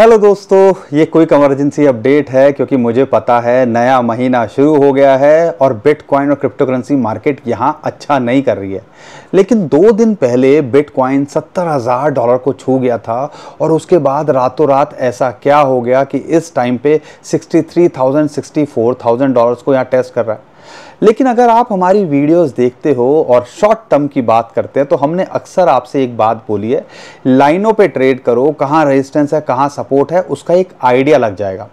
hello दोस्तों ये कोई कमरजेंसी अपडेट है क्योंकि मुझे पता है नया महीना शुरू हो गया है और बिटकॉइन और क्रिप्टोकरेंसी मार्केट यहाँ अच्छा नहीं कर रही है लेकिन दो दिन पहले बिटकॉइन सत्तर हज़ार डॉलर को छू गया था और उसके बाद रातों रात ऐसा क्या हो गया कि इस टाइम पे sixty three thousand sixty four thousand dollars को यहाँ टेस्ट कर रहा है लेकिन अगर आप हमारी वीडियोस देखते हो और शॉर्ट टर्म की बात करते हैं तो हमने अक्सर आपसे एक बात बोली है लाइनों पे ट्रेड करो कहाँ रेजिस्टेंस है कहाँ सपोर्ट है उसका एक आइडिया लग जाएगा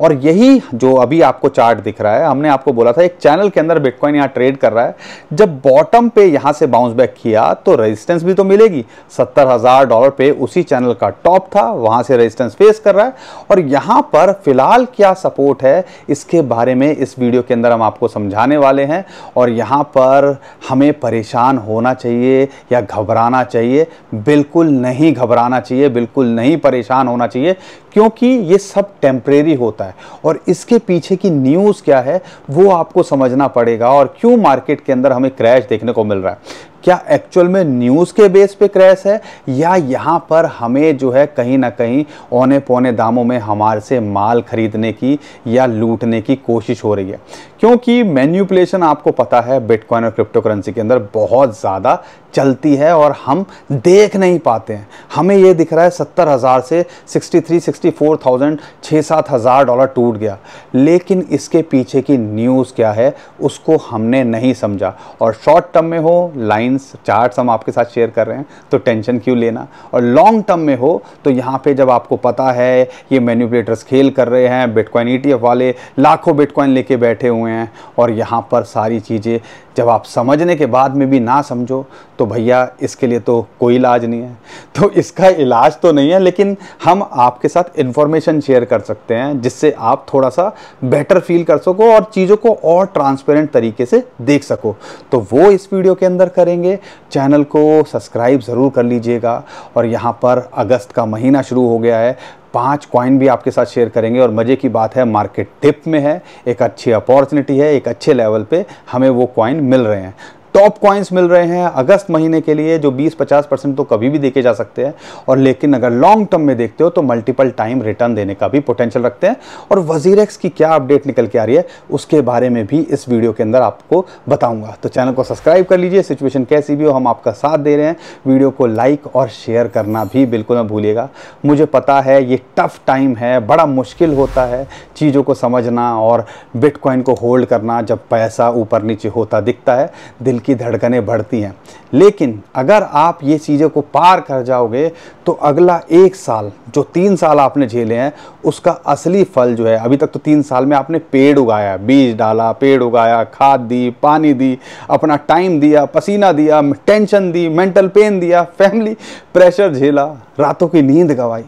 और यही जो अभी आपको चार्ट दिख रहा है हमने आपको बोला था एक चैनल के अंदर बिटकॉइन यहाँ ट्रेड कर रहा है जब बॉटम पे यहाँ से बाउंस बैक किया तो रेजिस्टेंस भी तो मिलेगी सत्तर हज़ार डॉलर पे उसी चैनल का टॉप था वहाँ से रेजिस्टेंस फेस कर रहा है और यहाँ पर फिलहाल क्या सपोर्ट है इसके बारे में इस वीडियो के अंदर हम आपको समझाने वाले वाले हैं और यहाँ पर हमें परेशान होना चाहिए या घबराना चाहिए बिल्कुल नहीं घबराना चाहिए बिल्कुल नहीं परेशान होना चाहिए क्योंकि ये सब टेम्परेरी होता है और इसके पीछे की न्यूज़ क्या है वो आपको समझना पड़ेगा और क्यों मार्केट के अंदर हमें क्रैश देखने को मिल रहा है क्या एक्चुअल में न्यूज़ के बेस पे क्रैश है या यहाँ पर हमें जो है कहीं ना कहीं औने पौने दामों में हमारे से माल खरीदने की या लूटने की कोशिश हो रही है क्योंकि मैन्यूपलेशन आपको पता है बिटकॉइन और क्रिप्टो करेंसी के अंदर बहुत ज़्यादा चलती है और हम देख नहीं पाते हैं हमें ये दिख रहा है सत्तर हज़ार से sixty three sixty four thousand छः सात हज़ार डॉलर टूट गया लेकिन इसके पीछे की न्यूज़ क्या है उसको हमने नहीं समझा और शॉर्ट टर्म में हो लाइन्स चार्ट्स हम आपके साथ शेयर कर रहे हैं तो टेंशन क्यों लेना और लॉन्ग टर्म में हो तो यहाँ पर जब आपको पता है ये मैन्यूपलेटर्स खेल कर रहे हैं बिटकॉइन ई e वाले लाखों बिटकॉइन लेके बैठे हुए हैं और यहाँ पर सारी चीज़ें जब आप समझने के बाद में भी ना समझो तो भैया इसके लिए तो कोई इलाज नहीं है तो इसका इलाज तो नहीं है लेकिन हम आपके साथ इन्फॉर्मेशन शेयर कर सकते हैं जिससे आप थोड़ा सा बेटर फील कर सको और चीज़ों को और ट्रांसपेरेंट तरीके से देख सको तो वो इस वीडियो के अंदर करेंगे चैनल को सब्सक्राइब ज़रूर कर लीजिएगा और यहाँ पर अगस्त का महीना शुरू हो गया है पांच कॉइन भी आपके साथ शेयर करेंगे और मज़े की बात है मार्केट टिप में है एक अच्छी अपॉर्चुनिटी है एक अच्छे लेवल पे हमें वो कॉइन मिल रहे हैं टॉप कॉइन्स मिल रहे हैं अगस्त महीने के लिए जो 20-50 परसेंट तो कभी भी देखे जा सकते हैं और लेकिन अगर लॉन्ग टर्म में देखते हो तो मल्टीपल टाइम रिटर्न देने का भी पोटेंशियल रखते हैं और एक्स की क्या अपडेट निकल के आ रही है उसके बारे में भी इस वीडियो के अंदर आपको बताऊंगा तो चैनल को सब्सक्राइब कर लीजिए सिचुएशन कैसी भी हो हम आपका साथ दे रहे हैं वीडियो को लाइक और शेयर करना भी बिल्कुल ना भूलिएगा मुझे पता है ये टफ टाइम है बड़ा मुश्किल होता है चीज़ों को समझना और बिटकॉइन को होल्ड करना जब पैसा ऊपर नीचे होता दिखता है दिल की धड़कनें बढ़ती हैं लेकिन अगर आप ये चीज़ों को पार कर जाओगे तो अगला एक साल जो तीन साल आपने झेले हैं उसका असली फल जो है अभी तक तो तीन साल में आपने पेड़ उगाया बीज डाला पेड़ उगाया खाद दी पानी दी अपना टाइम दिया पसीना दिया टेंशन दी मेंटल पेन दिया फैमिली प्रेशर झेला रातों की नींद गंवाई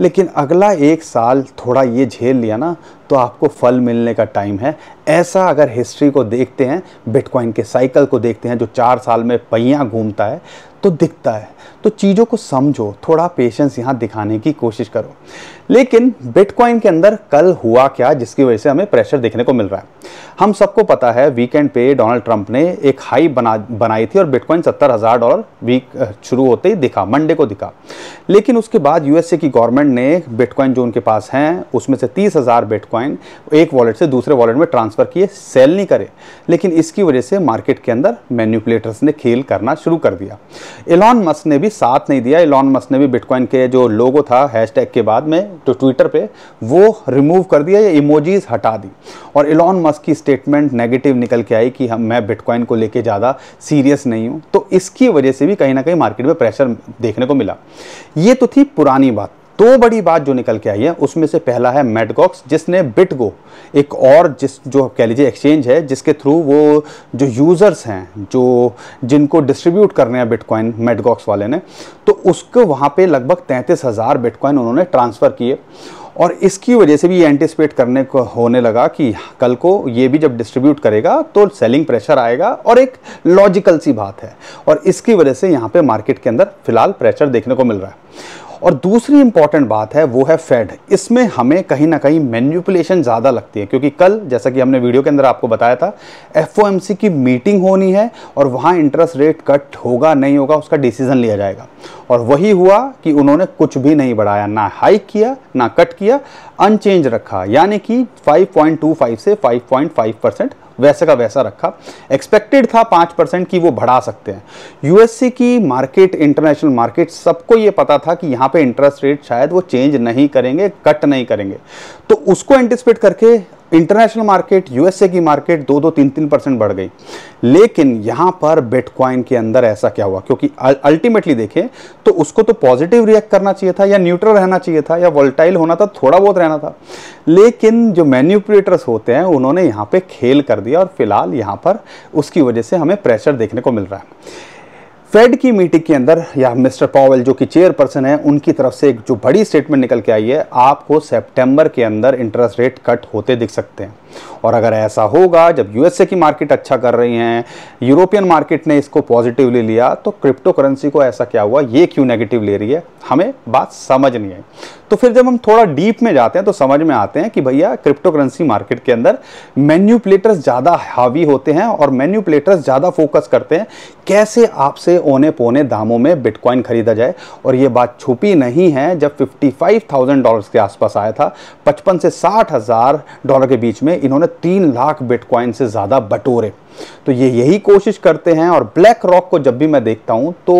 लेकिन अगला एक साल थोड़ा ये झेल लिया ना तो आपको फल मिलने का टाइम है ऐसा अगर हिस्ट्री को देखते हैं बिटकॉइन के साइकिल को देखते हैं जो चार साल में पहिया घूमता है तो दिखता है तो चीज़ों को समझो थोड़ा पेशेंस यहाँ दिखाने की कोशिश करो लेकिन बिटकॉइन के अंदर कल हुआ क्या जिसकी वजह से हमें प्रेशर देखने को मिल रहा है हम सबको पता है वीकेंड पे डोनाल्ड ट्रंप ने एक हाई बना बनाई थी और बिटकॉइन सत्तर हज़ार डॉलर वीक शुरू होते ही दिखा मंडे को दिखा लेकिन उसके बाद यूएसए की गवर्नमेंट ने बिटकॉइन जो उनके पास हैं उसमें से तीस हज़ार बिटकॉइन एक वॉलेट से दूसरे वॉलेट में ट्रांसफ़र किए सेल नहीं करे लेकिन इसकी वजह से मार्केट के अंदर मैन्यूपुलेटर्स ने खेल करना शुरू कर दिया एलॉन मस्क ने ने भी साथ नहीं दिया इलॉन मस्क ने भी बिटकॉइन के जो लोगो था हैशटैग के बाद में तो ट्विटर पे वो रिमूव कर दिया या इमोजीज हटा दी और इलॉन मस्क की स्टेटमेंट नेगेटिव निकल के आई कि हम मैं बिटकॉइन को लेके ज़्यादा सीरियस नहीं हूँ तो इसकी वजह से भी कहीं ना कहीं मार्केट में प्रेशर देखने को मिला ये तो थी पुरानी बात दो बड़ी बात जो निकल के आई है उसमें से पहला है मेडगॉक्स जिसने बिटगो एक और जिस जो कह लीजिए एक्सचेंज है जिसके थ्रू वो जो यूज़र्स हैं जो जिनको डिस्ट्रीब्यूट करने हैं बिटकॉइन मेडगॉक्स वाले ने तो उसको वहाँ पे लगभग तैंतीस हज़ार बिटकॉइन उन्होंने ट्रांसफ़र किए और इसकी वजह से भी ये एंटिसपेट करने को होने लगा कि कल को ये भी जब डिस्ट्रीब्यूट करेगा तो सेलिंग प्रेशर आएगा और एक लॉजिकल सी बात है और इसकी वजह से यहाँ पे मार्केट के अंदर फिलहाल प्रेशर देखने को मिल रहा है और दूसरी इंपॉर्टेंट बात है वो है फेड इसमें हमें कहीं ना कहीं मैन्यूपुलेशन ज़्यादा लगती है क्योंकि कल जैसा कि हमने वीडियो के अंदर आपको बताया था एफ की मीटिंग होनी है और वहाँ इंटरेस्ट रेट कट होगा नहीं होगा उसका डिसीजन लिया जाएगा और वही हुआ कि उन्होंने कुछ भी नहीं बढ़ाया ना हाइक किया ना कट किया अनचेंज रखा यानी कि फाइव से फाइव परसेंट वैसे का वैसा रखा एक्सपेक्टेड था पाँच परसेंट कि वो बढ़ा सकते हैं यूएससी की मार्केट इंटरनेशनल मार्केट सबको ये पता था कि यहाँ पे इंटरेस्ट रेट शायद वो चेंज नहीं करेंगे कट नहीं करेंगे तो उसको एंटिसिपेट करके इंटरनेशनल मार्केट यूएसए की मार्केट दो दो तीन तीन परसेंट बढ़ गई लेकिन यहाँ पर बिटकॉइन के अंदर ऐसा क्या हुआ क्योंकि अल्टीमेटली देखें तो उसको तो पॉजिटिव रिएक्ट करना चाहिए था या न्यूट्रल रहना चाहिए था या वोल्टाइल होना था थोड़ा बहुत रहना था लेकिन जो मैन्यूपुलेटर्स होते हैं उन्होंने यहाँ पर खेल कर दिया और फिलहाल यहाँ पर उसकी वजह से हमें प्रेशर देखने को मिल रहा है फेड की मीटिंग के अंदर या मिस्टर पॉवेल जो कि चेयरपर्सन है उनकी तरफ से एक जो बड़ी स्टेटमेंट निकल के आई है आपको सेप्टेम्बर के अंदर इंटरेस्ट रेट कट होते दिख सकते हैं और अगर ऐसा होगा जब यूएसए की मार्केट अच्छा कर रही हैं यूरोपियन मार्केट ने इसको पॉजिटिवली लिया तो क्रिप्टो करेंसी को ऐसा क्या हुआ ये क्यों नेगेटिव ले रही है हमें बात समझ नहीं आई तो फिर जब हम थोड़ा डीप में जाते हैं तो समझ में आते हैं कि भैया क्रिप्टो करेंसी मार्केट के अंदर मैन्यूपलेटर्स ज़्यादा हावी होते हैं और मैन्यूपलेटर्स ज़्यादा फोकस करते हैं कैसे आपसे ओने पोने दामों में बिटकॉइन खरीदा जाए और ये बात छुपी नहीं है जब 55,000 डॉलर्स के आसपास आया था पचपन से साठ डॉलर के बीच में इन्होंने तीन लाख बिटकॉइन से ज़्यादा बटोरे तो ये यही कोशिश करते हैं और ब्लैक रॉक को जब भी मैं देखता हूँ तो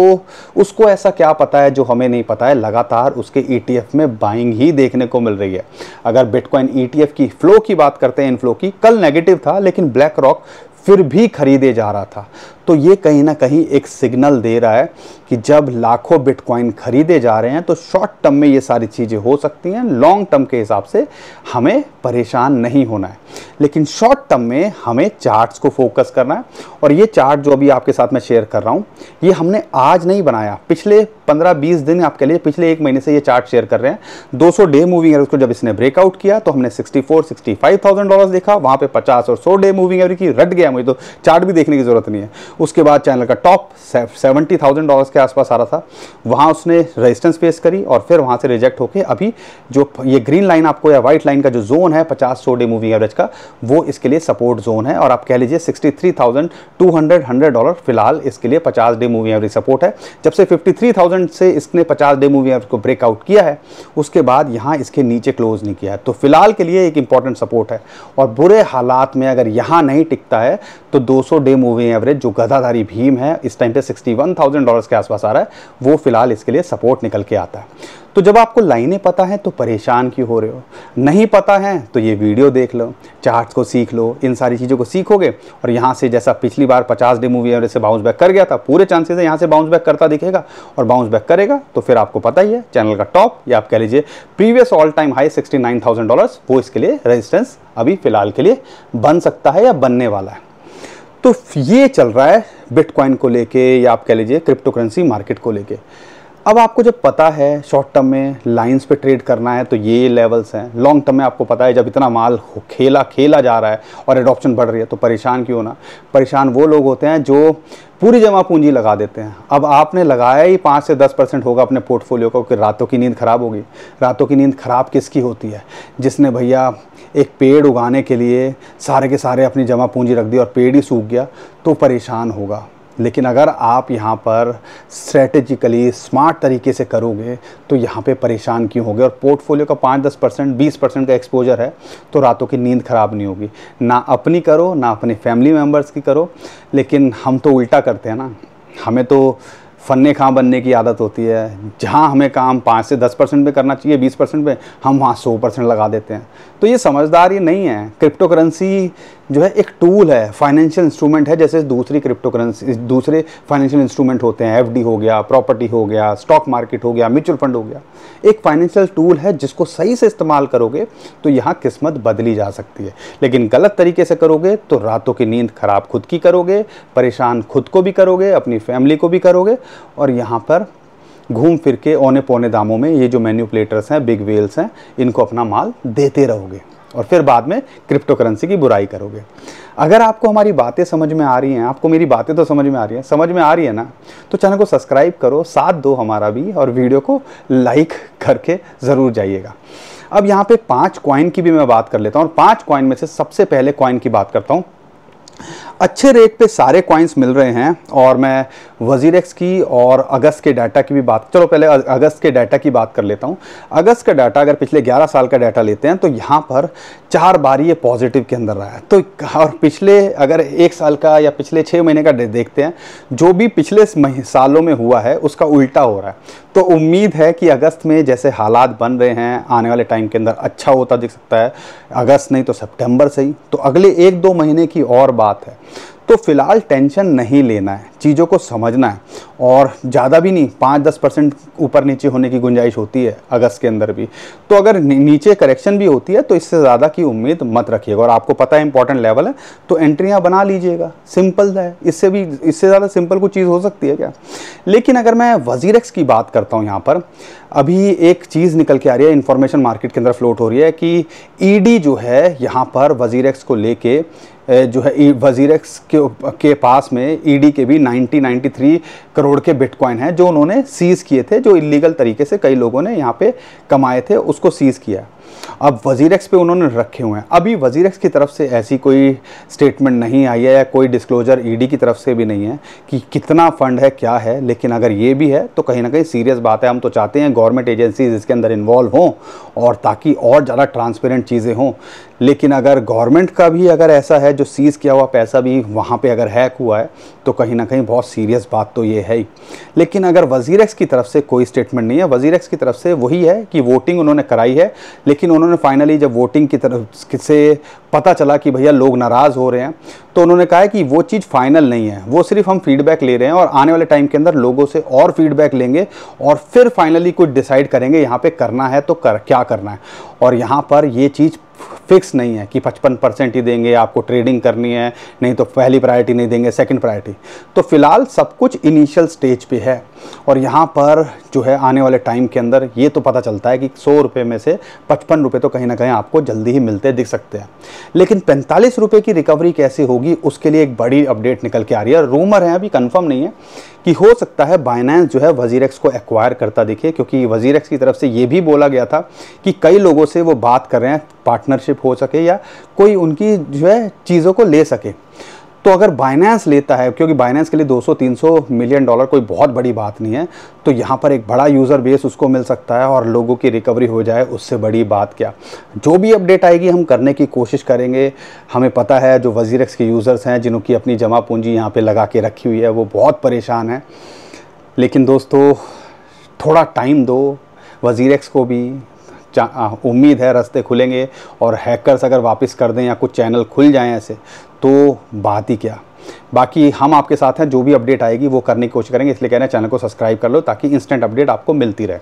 उसको ऐसा क्या पता है जो हमें नहीं पता है लगातार उसके ई e में बाइंग ही देखने को मिल रही है अगर बिटकॉइन ई e की फ़्लो की बात करते हैं इन फ्लो की कल नेगेटिव था लेकिन ब्लैक रॉक फिर भी खरीदे जा रहा था तो ये कहीं ना कहीं एक सिग्नल दे रहा है कि जब लाखों बिटकॉइन खरीदे जा रहे हैं तो शॉर्ट टर्म में ये सारी चीज़ें हो सकती हैं लॉन्ग टर्म के हिसाब से हमें परेशान नहीं होना है लेकिन शॉर्ट टर्म में हमें चार्ट्स को फोकस करना है और ये चार्ट जो अभी आपके साथ मैं शेयर कर रहा हूँ ये हमने आज नहीं बनाया पिछले 15-20 दिन आपके लिए पिछले एक महीने से ये चार्ट शेयर कर रहे हैं 200 डे मूविंग एवरेज को जब इसने ब्रेकआउट किया तो हमने 64 65,000 डॉलर्स देखा वहाँ पे 50 और 100 डे मूविंग एवरेज की रट गया मुझे तो चार्ट भी देखने की जरूरत नहीं है उसके बाद चैनल का टॉप सेवेंटी थाउजेंड डॉलर्स के आसपास आ रहा था वहाँ उसने रेजिस्टेंस फेस करी और फिर वहाँ से रिजेक्ट होकर अभी जो ये ग्रीन लाइन आपको या व्हाइट लाइन का जो जोन है पचास सौ डे मूविंग एवरेज का वो इसके लिए सपोर्ट जोन है और आप कह लीजिए sixty three thousand two hundred hundred dollar फिलहाल इसके लिए पचास डे मूविंग एवरेज सपोर्ट है जब से फिफ्टी थ्री थाउजेंड से इसने पचास डे मूविंग एवरेज को ब्रेकआउट किया है उसके बाद यहाँ इसके नीचे क्लोज नहीं किया है तो फिलहाल के लिए एक इंपॉर्टेंट सपोर्ट है और बुरे हालात में अगर यहाँ नहीं टिकता है तो दो सौ डे मूविंग एवरेज जो गदाधारी भीम है इस टाइम पे 61,000 डॉलर्स के आसपास आ रहा है वो फिलहाल इसके लिए सपोर्ट निकल के आता है तो जब आपको लाइनें पता हैं तो परेशान क्यों हो रहे हो नहीं पता है तो ये वीडियो देख लो चार्ट्स को सीख लो इन सारी चीज़ों को सीखोगे और यहाँ से जैसा पिछली बार 50 डे मूवी एवरेज से बाउंस बैक कर गया था पूरे चांसेस है यहाँ से बाउंस बैक करता दिखेगा और बाउंस बैक करेगा तो फिर आपको पता ही है चैनल का टॉप या आप कह लीजिए previous all time high sixty nine thousand dollars वो इसके लिए रजिस्टेंस अभी फिलहाल के लिए बन सकता है या बनने वाला है तो ये चल रहा है बिटकॉइन को लेके या आप कह लीजिए क्रिप्टो करेंसी मार्केट को लेके अब आपको जब पता है शॉर्ट टर्म में लाइंस पे ट्रेड करना है तो ये लेवल्स हैं लॉन्ग टर्म में आपको पता है जब इतना माल खेला खेला जा रहा है और एडॉप्शन बढ़ रही है तो परेशान क्यों ना परेशान वो लोग होते हैं जो पूरी जमा पूंजी लगा देते हैं अब आपने लगाया ही पाँच से दस परसेंट होगा अपने पोर्टफोलियो का क्योंकि रातों की नींद ख़राब होगी रातों की नींद ख़राब किसकी होती है जिसने भैया एक पेड़ उगाने के लिए सारे के सारे अपनी जमा पूंजी रख दी और पेड़ ही सूख गया तो परेशान होगा लेकिन अगर आप यहाँ पर स्ट्रेटेजिकली स्मार्ट तरीके से करोगे तो यहाँ पे परेशान क्यों होगे और पोर्टफोलियो का पाँच दस परसेंट बीस परसेंट का एक्सपोजर है तो रातों की नींद ख़राब नहीं होगी ना अपनी करो ना अपने फैमिली मेम्बर्स की करो लेकिन हम तो उल्टा करते हैं ना हमें तो फन्ने खां बनने की आदत होती है जहाँ हमें काम पाँच से दस परसेंट पर करना चाहिए बीस परसेंट पर हम वहाँ सौ परसेंट लगा देते हैं तो ये समझदारी नहीं है क्रिप्टो करेंसी जो है एक टूल है फाइनेंशियल इंस्ट्रूमेंट है जैसे दूसरी क्रिप्टो करेंसी दूसरे फाइनेंशियल इंस्ट्रूमेंट होते हैं एफडी हो गया प्रॉपर्टी हो गया स्टॉक मार्केट हो गया म्यूचुअल फंड हो गया एक फाइनेंशियल टूल है जिसको सही से इस्तेमाल करोगे तो यहाँ किस्मत बदली जा सकती है लेकिन गलत तरीके से करोगे तो रातों की नींद खराब खुद की करोगे परेशान खुद को भी करोगे अपनी फैमिली को भी करोगे और यहाँ पर घूम फिर के औने पौने दामों में ये जो मैन्यूपलेटर्स हैं बिग वेल्स हैं इनको अपना माल देते रहोगे और फिर बाद में क्रिप्टो करेंसी की बुराई करोगे अगर आपको हमारी बातें समझ में आ रही हैं आपको मेरी बातें तो समझ में आ रही हैं समझ में आ रही है ना तो चैनल को सब्सक्राइब करो साथ दो हमारा भी और वीडियो को लाइक करके ज़रूर जाइएगा अब यहाँ पे पांच कॉइन की भी मैं बात कर लेता हूँ और पांच कॉइन में से सबसे पहले कॉइन की बात करता हूँ अच्छे रेट पे सारे कॉइन्स मिल रहे हैं और मैं वजीर की और अगस्त के डाटा की भी बात चलो पहले अगस्त के डाटा की बात कर लेता हूँ अगस्त का डाटा अगर पिछले 11 साल का डाटा लेते हैं तो यहाँ पर चार बार ये पॉजिटिव के अंदर रहा है तो और पिछले अगर एक साल का या पिछले छः महीने का देखते हैं जो भी पिछले सालों में हुआ है उसका उल्टा हो रहा है तो उम्मीद है कि अगस्त में जैसे हालात बन रहे हैं आने वाले टाइम के अंदर अच्छा होता दिख सकता है अगस्त नहीं तो सेप्टेम्बर से ही तो अगले एक दो महीने की और बात बात है तो फिलहाल टेंशन नहीं लेना है चीज़ों को समझना है और ज़्यादा भी नहीं पाँच दस परसेंट ऊपर नीचे होने की गुंजाइश होती है अगस्त के अंदर भी तो अगर नीचे करेक्शन भी होती है तो इससे ज़्यादा की उम्मीद मत रखिएगा और आपको पता है इंपॉर्टेंट लेवल है तो एंट्रियाँ बना लीजिएगा सिंपल है इससे भी इससे ज़्यादा सिंपल कोई चीज़ हो सकती है क्या लेकिन अगर मैं वजीरक्स की बात करता हूँ यहाँ पर अभी एक चीज़ निकल के आ रही है इन्फॉर्मेशन मार्केट के अंदर फ्लोट हो रही है कि ईडी जो है यहाँ पर वजीरक्स को लेके जो है वजीर के के पास में ईडी के भी 9093 करोड़ के बिटकॉइन हैं जो उन्होंने सीज़ किए थे जो इलीगल तरीके से कई लोगों ने यहाँ पे कमाए थे उसको सीज़ किया अब वजीर पे उन्होंने रखे हुए हैं अभी वजीर की तरफ से ऐसी कोई स्टेटमेंट नहीं आई है या कोई डिस्क्लोजर ईडी की तरफ से भी नहीं है कि कितना फंड है क्या है लेकिन अगर ये भी है तो कहीं ना कहीं सीरियस बात है हम तो चाहते हैं गवर्नमेंट एजेंसीज इसके अंदर इन्वॉल्व हों और ताकि और ज़्यादा ट्रांसपेरेंट चीज़ें हों लेकिन अगर गवर्नमेंट का भी अगर ऐसा है जो सीज़ किया हुआ पैसा भी वहाँ पे अगर हैक हुआ है तो कहीं ना कहीं बहुत सीरियस बात तो ये है ही लेकिन अगर वजीरेक्स की तरफ से कोई स्टेटमेंट नहीं है वजीरेक्स की तरफ से वही है कि वोटिंग उन्होंने कराई है लेकिन उन्होंने फाइनली जब वोटिंग की तरफ से पता चला कि भैया लोग नाराज़ हो रहे हैं तो उन्होंने कहा है कि वो चीज़ फाइनल नहीं है वो सिर्फ हम फीडबैक ले रहे हैं और आने वाले टाइम के अंदर लोगों से और फीडबैक लेंगे और फिर फाइनली कुछ डिसाइड करेंगे यहाँ पर करना है तो कर क्या करना है और यहाँ पर ये चीज़ फिक्स नहीं है कि पचपन परसेंट ही देंगे आपको ट्रेडिंग करनी है नहीं तो पहली प्रायोरिटी नहीं देंगे सेकंड प्रायोरिटी तो फिलहाल सब कुछ इनिशियल स्टेज पे है और यहाँ पर जो है आने वाले टाइम के अंदर ये तो पता चलता है कि सौ रुपये में से पचपन रुपये तो कहीं ना कहीं आपको जल्दी ही मिलते दिख सकते हैं लेकिन पैंतालीस रुपये की रिकवरी कैसे होगी उसके लिए एक बड़ी अपडेट निकल के आ रही है रूमर है अभी कन्फर्म नहीं है कि हो सकता है बाइनेंस जो है वजीरेक्स को एक्वायर करता दिखे क्योंकि वज़ीरक्स की तरफ से ये भी बोला गया था कि कई लोगों से वो बात कर रहे हैं पार्टनरशिप हो सके या कोई उनकी जो है चीज़ों को ले सके तो अगर बाइनेंस लेता है क्योंकि बाइनेंस के लिए 200-300 मिलियन डॉलर कोई बहुत बड़ी बात नहीं है तो यहाँ पर एक बड़ा यूज़र बेस उसको मिल सकता है और लोगों की रिकवरी हो जाए उससे बड़ी बात क्या जो भी अपडेट आएगी हम करने की कोशिश करेंगे हमें पता है जो वजीरक्स के यूज़र्स हैं जिनकी अपनी जमा पूंजी यहाँ पर लगा के रखी हुई है वो बहुत परेशान है लेकिन दोस्तों थोड़ा टाइम दो वजीरक्स को भी उम्मीद है रास्ते खुलेंगे और हैकर्स अगर वापस कर दें या कुछ चैनल खुल जाएं ऐसे तो बात ही क्या बाकी हम आपके साथ हैं जो भी अपडेट आएगी वो करने की कोशिश करेंगे इसलिए कह रहे हैं चैनल को सब्सक्राइब कर लो ताकि इंस्टेंट अपडेट आपको मिलती रहे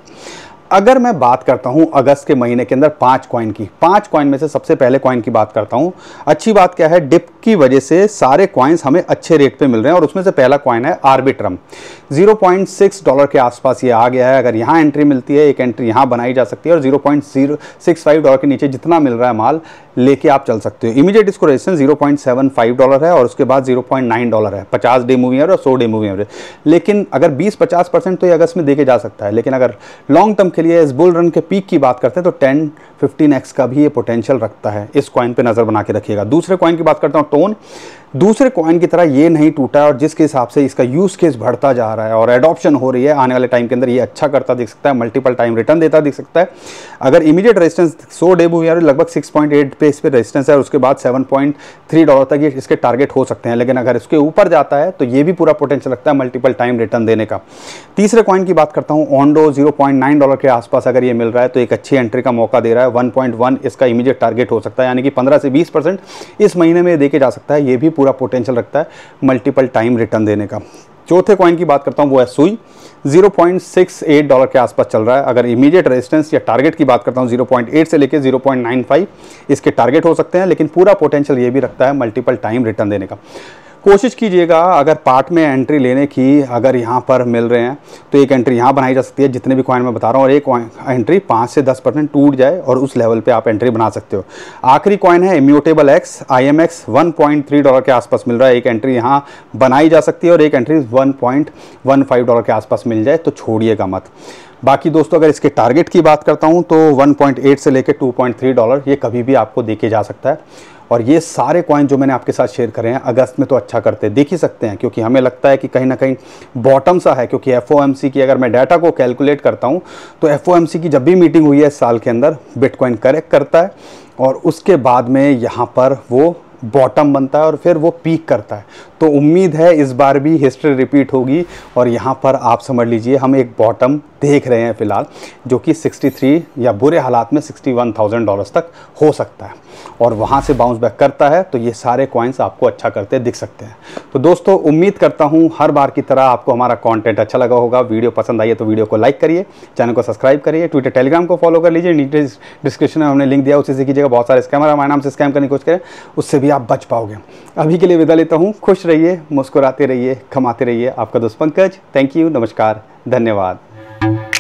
अगर मैं बात करता हूं अगस्त के महीने के अंदर पांच कॉइन की पांच कॉइन में से सबसे पहले कॉइन की बात करता हूं अच्छी बात क्या है डिप की वजह से सारे कॉइन्स हमें अच्छे रेट पे मिल रहे हैं और उसमें से पहला कॉइन है आर्बिट्रम 0.6 डॉलर के आसपास ये आ गया है अगर यहाँ एंट्री मिलती है एक एंट्री यहाँ बनाई जा सकती है और 0.065 डॉलर के नीचे जितना मिल रहा है माल लेके आप चल सकते हो इमीडिएट इसको रेजिस्टेंस 0.75 डॉलर है और उसके बाद जीरो डॉलर है पचास डे मूवी और सौ डे मूवी है लेकिन अगर बीस पचास परसेंट तो ये अगस्त में देखे जा सकता है लेकिन अगर लॉन्ग टर्म के लिए इस बुल रन के पीक की बात करते हैं तो 10 15x का भी ये पोटेंशियल रखता है इस कॉइन पे नज़र बना के रखिएगा दूसरे कॉइन की बात करता हूँ टोन दूसरे कॉइन की तरह ये नहीं टूटा और जिसके हिसाब से इसका यूज़ केस बढ़ता जा रहा है और एडॉप्शन हो रही है आने वाले टाइम के अंदर ये अच्छा करता दिख सकता है मल्टीपल टाइम रिटर्न देता दिख सकता है अगर इमीडिएट रेजिस्टेंस सो डे हुई है लगभग 6.8 पे इस पर रेजिस्टेंस है और उसके बाद 7.3 डॉलर तक ये इसके टारगेट हो सकते हैं लेकिन अगर इसके ऊपर जाता है तो ये भी पूरा पोटेंशियल रखता है मल्टीपल टाइम रिटर्न देने का तीसरे कॉइन की बात करता हूँ ऑनडो जीरो डॉलर के आसपास अगर ये मिल रहा है तो एक अच्छी एंट्री का मौका दे रहा है 1.1 इसका इमीडिएट टारगेट हो सकता है यानी कि 15 से 20 परसेंट इस महीने में देखे जा सकता है ये भी पूरा पोटेंशियल रखता है मल्टीपल टाइम रिटर्न देने का चौथे कॉइन की बात करता हूँ वो है सुई 0.68 डॉलर के आसपास चल रहा है अगर इमीडिएट रेजिस्टेंस या टारगेट की बात करता हूँ 0.8 से लेकर 0.95 इसके टारगेट हो सकते हैं लेकिन पूरा पोटेंशियल ये भी रखता है मल्टीपल टाइम रिटर्न देने का कोशिश कीजिएगा अगर पार्ट में एंट्री लेने की अगर यहाँ पर मिल रहे हैं तो एक एंट्री यहाँ बनाई जा सकती है जितने भी कॉइन मैं बता रहा हूँ और एक एंट्री पाँच से दस परसेंट टूट जाए और उस लेवल पर आप एंट्री बना सकते हो आखिरी कॉइन है immutable X I M X one point three dollar के आसपास मिल रहा है एक एंट्री यहाँ बनाई जा सकती है और एक entry one point one five dollar के आसपास मिल जाए तो छोड़िएगा मत बाकी दोस्तों अगर इसके टारगेट की बात करता हूँ तो एट से लेकर थ्री डॉलर ये कभी भी आपको देखे जा सकता है और ये सारे कॉइन जो मैंने आपके साथ शेयर करे हैं अगस्त में तो अच्छा करते देख ही सकते हैं क्योंकि हमें लगता है कि कहीं ना कहीं बॉटम सा है क्योंकि एफ की अगर मैं डाटा को कैलकुलेट करता हूँ तो एफ की जब भी मीटिंग हुई है इस साल के अंदर बिटकॉइन करेक्ट करता है और उसके बाद में यहाँ पर वो बॉटम बनता है और फिर वो पीक करता है तो उम्मीद है इस बार भी हिस्ट्री रिपीट होगी और यहाँ पर आप समझ लीजिए हम एक बॉटम देख रहे हैं फ़िलहाल जो कि 63 या बुरे हालात में 61,000 डॉलर्स तक हो सकता है और वहाँ से बाउंस बैक करता है तो ये सारे कॉइन्स आपको अच्छा करते दिख सकते हैं तो दोस्तों उम्मीद करता हूँ हर बार की तरह आपको हमारा कॉन्टेंट अच्छा लगा होगा वीडियो पसंद आई है तो वीडियो को लाइक करिए चैनल को सब्सक्राइब करिए ट्विटर टेलीग्राम को फॉलो कर लीजिए नीचे डिस्क्रिप्शन में हमने लिंक दिया उसी से कीजिएगा बहुत सारे स्कैमर हमारे नाम से स्कैम करने की कोशिश करें उससे भी आप बच पाओगे अभी के लिए विदा लेता हूँ खुश रहे रहिए मुस्कुराते रहिए खमाते रहिए आपका दोस्त पंकज थैंक यू नमस्कार धन्यवाद